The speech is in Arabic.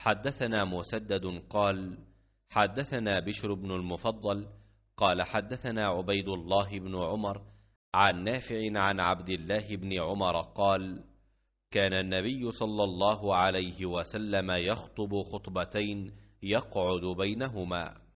حدثنا مسدد قال حدثنا بشر بن المفضل قال حدثنا عبيد الله بن عمر عن نافع عن عبد الله بن عمر قال كان النبي صلى الله عليه وسلم يخطب خطبتين يقعد بينهما